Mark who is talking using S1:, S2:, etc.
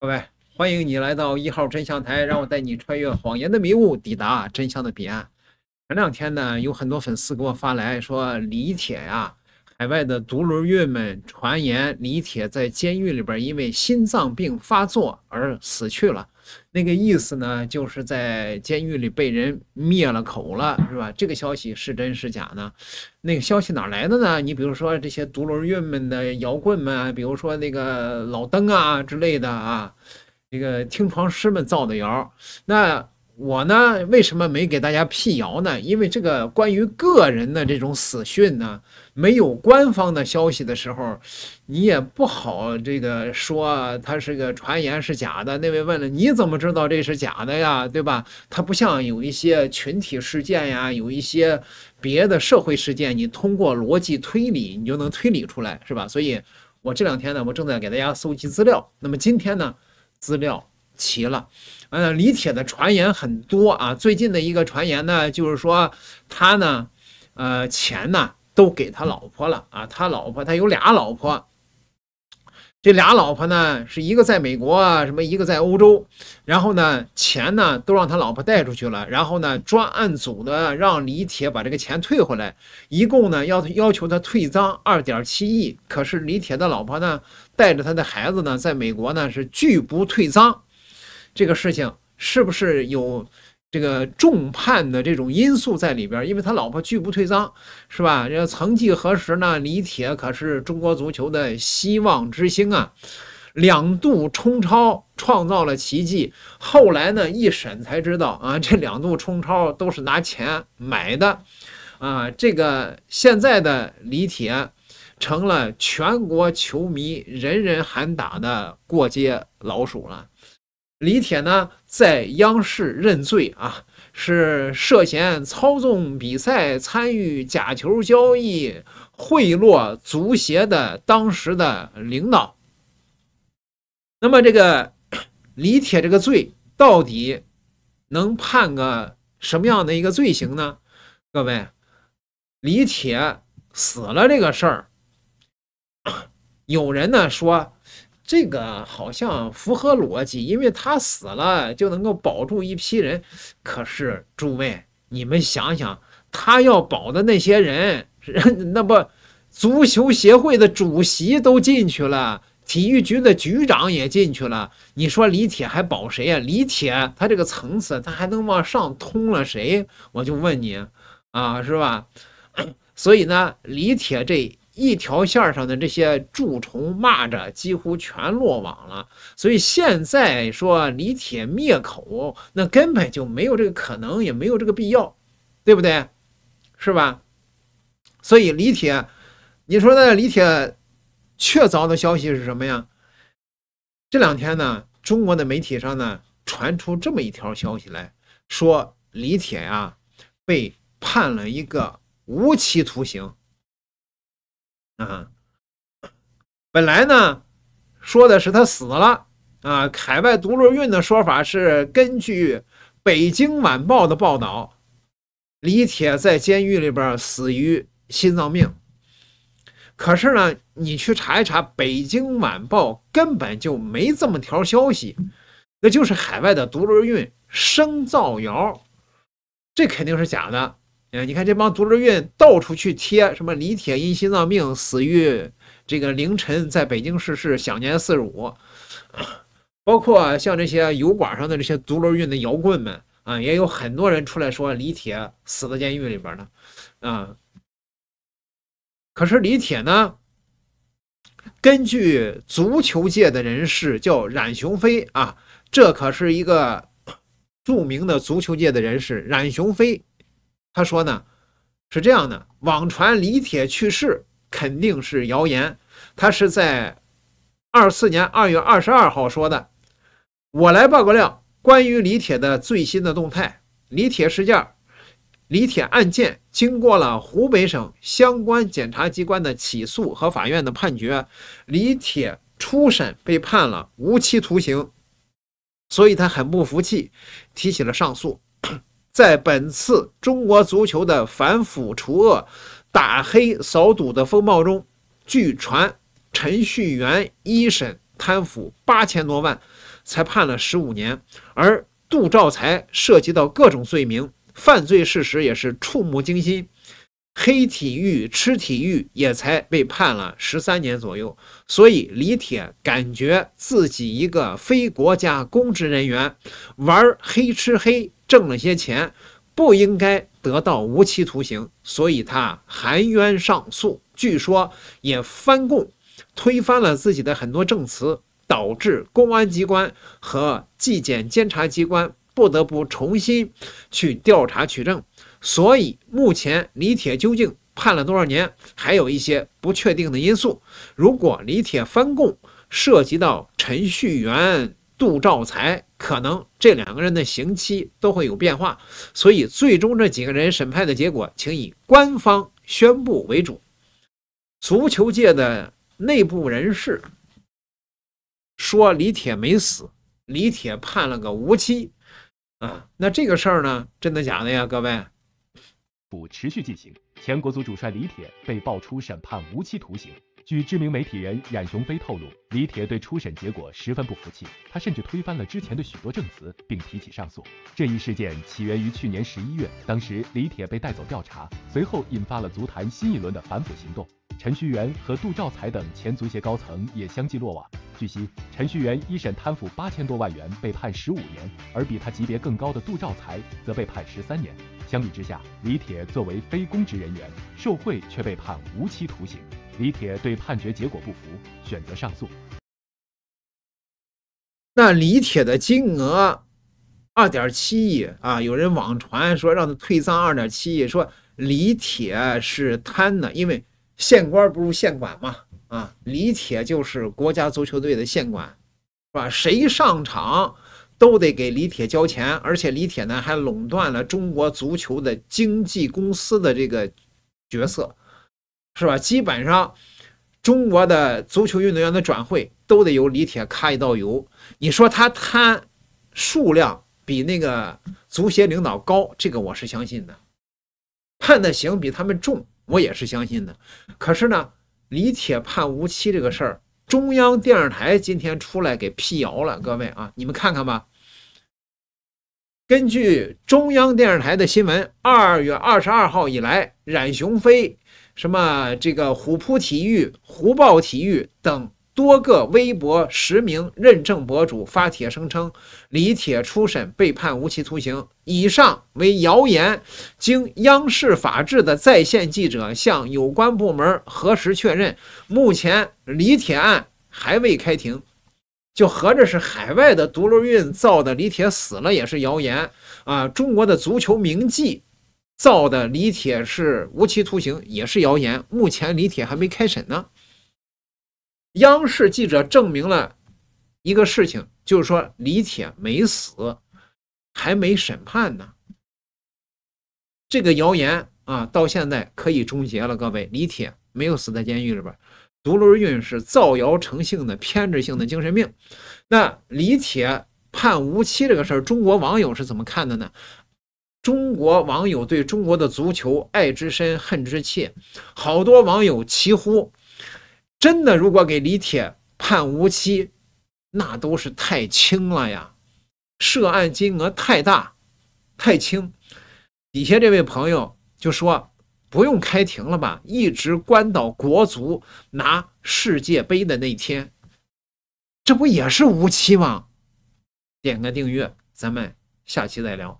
S1: 各位，欢迎你来到一号真相台，让我带你穿越谎言的迷雾，抵达真相的彼岸。前两天呢，有很多粉丝给我发来，说李铁呀。海外的独轮运们传言李铁在监狱里边因为心脏病发作而死去了，那个意思呢，就是在监狱里被人灭了口了，是吧？这个消息是真是假呢？那个消息哪来的呢？你比如说这些独轮运们的摇滚们，比如说那个老登啊之类的啊，这个听床师们造的谣，那。我呢，为什么没给大家辟谣呢？因为这个关于个人的这种死讯呢，没有官方的消息的时候，你也不好这个说他是个传言是假的。那位问了，你怎么知道这是假的呀？对吧？它不像有一些群体事件呀，有一些别的社会事件，你通过逻辑推理你就能推理出来，是吧？所以我这两天呢，我正在给大家搜集资料。那么今天呢，资料。齐了，嗯，李铁的传言很多啊。最近的一个传言呢，就是说他呢，呃，钱呢都给他老婆了啊。他老婆，他有俩老婆，这俩老婆呢是一个在美国，什么一个在欧洲。然后呢，钱呢都让他老婆带出去了。然后呢，专案组的让李铁把这个钱退回来，一共呢要要求他退赃二点七亿。可是李铁的老婆呢，带着他的孩子呢，在美国呢是拒不退赃。这个事情是不是有这个众叛的这种因素在里边？因为他老婆拒不退赃，是吧？这曾几何时呢，李铁可是中国足球的希望之星啊，两度冲超创造了奇迹。后来呢，一审才知道啊，这两度冲超都是拿钱买的啊。这个现在的李铁成了全国球迷人人喊打的过街老鼠了。李铁呢，在央视认罪啊，是涉嫌操纵比赛、参与假球交易、贿赂足协的当时的领导。那么，这个李铁这个罪到底能判个什么样的一个罪行呢？各位，李铁死了这个事儿，有人呢说。这个好像符合逻辑，因为他死了就能够保住一批人。可是诸位，你们想想，他要保的那些人，那不，足球协会的主席都进去了，体育局的局长也进去了。你说李铁还保谁呀？李铁他这个层次，他还能往上通了谁？我就问你，啊，是吧？所以呢，李铁这。一条线上的这些蛀虫、蚂蚱几乎全落网了，所以现在说李铁灭口，那根本就没有这个可能，也没有这个必要，对不对？是吧？所以李铁，你说呢？李铁确凿的消息是什么呀？这两天呢，中国的媒体上呢传出这么一条消息来，说李铁呀被判了一个无期徒刑。啊，本来呢，说的是他死了啊。海外独轮运的说法是根据《北京晚报》的报道，李铁在监狱里边死于心脏病。可是呢，你去查一查，《北京晚报》根本就没这么条消息。那就是海外的独轮运生造谣，这肯定是假的。哎，你看这帮足之运到处去贴什么？李铁因心脏病死于这个凌晨，在北京逝世，享年四十五。包括像这些油管上的这些足轮运的摇滚们啊，也有很多人出来说李铁死在监狱里边呢，啊。可是李铁呢？根据足球界的人士，叫冉雄飞啊，这可是一个著名的足球界的人士，冉雄飞。他说呢，是这样的，网传李铁去世肯定是谣言。他是在二四年二月二十二号说的。我来报个料，关于李铁的最新的动态，李铁事件，李铁案件经过了湖北省相关检察机关的起诉和法院的判决，李铁初审被判了无期徒刑，所以他很不服气，提起了上诉。在本次中国足球的反腐除恶、打黑扫赌的风暴中，据传陈旭源一审贪腐八千多万，才判了十五年；而杜兆才涉及到各种罪名，犯罪事实也是触目惊心。黑体育吃体育也才被判了十三年左右。所以李铁感觉自己一个非国家公职人员玩黑吃黑。挣了些钱，不应该得到无期徒刑，所以他含冤上诉。据说也翻供，推翻了自己的很多证词，导致公安机关和纪检监察机关不得不重新去调查取证。所以目前李铁究竟判了多少年，还有一些不确定的因素。如果李铁翻供，涉及到程序员。杜兆才可能这两个人的刑期都会有变化，所以最终这几个人审判的结果，请以官方宣布为主。足球界的内部人士说，李铁没死，李铁判了个无期。啊，那这个事儿呢，真的假的呀，各位？补持续进行，前国足主帅李铁被爆出审判无期徒刑。据知名媒体人冉雄飞透露，李铁对初审结果十分不服气，他甚至推翻了之前的许多证词，并提起上诉。这一事件起源于去年十一月，当时李铁被带走调查，随后引发了足坛新一轮的反腐行动。陈旭元和杜兆才等前足协高层也相继落网。据悉，陈旭元一审贪腐八千多万元，被判十五年；而比他级别更高的杜兆才则被判十三年。相比之下，李铁作为非公职人员受贿却被判无期徒刑。李铁对判决结果不服，选择上诉。那李铁的金额二点七亿啊！有人网传说让他退赃二点七亿，说李铁是贪的，因为。县官不如县管嘛，啊，李铁就是国家足球队的县管，是吧？谁上场都得给李铁交钱，而且李铁呢还垄断了中国足球的经纪公司的这个角色，是吧？基本上中国的足球运动员的转会都得由李铁揩一道油。你说他贪数量比那个足协领导高，这个我是相信的，判的刑比他们重。我也是相信的，可是呢，李铁判无期这个事儿，中央电视台今天出来给辟谣了。各位啊，你们看看吧。根据中央电视台的新闻，二月二十二号以来，冉雄飞什么这个虎扑体育、虎豹体育等。多个微博实名认证博主发帖声称李铁初审被判无期徒刑，以上为谣言。经央视法治的在线记者向有关部门核实确认，目前李铁案还未开庭。就合着是海外的独轮运造的李铁死了也是谣言啊！中国的足球名记造的李铁是无期徒刑也是谣言，目前李铁还没开审呢。央视记者证明了一个事情，就是说李铁没死，还没审判呢。这个谣言啊，到现在可以终结了。各位，李铁没有死在监狱里边，独轮运是造谣成性的偏执性的精神病。那李铁判无期这个事儿，中国网友是怎么看的呢？中国网友对中国的足球爱之深，恨之切，好多网友齐呼。真的，如果给李铁判无期，那都是太轻了呀！涉案金额太大，太轻。底下这位朋友就说：“不用开庭了吧？一直关到国足拿世界杯的那天，这不也是无期吗？”点个订阅，咱们下期再聊。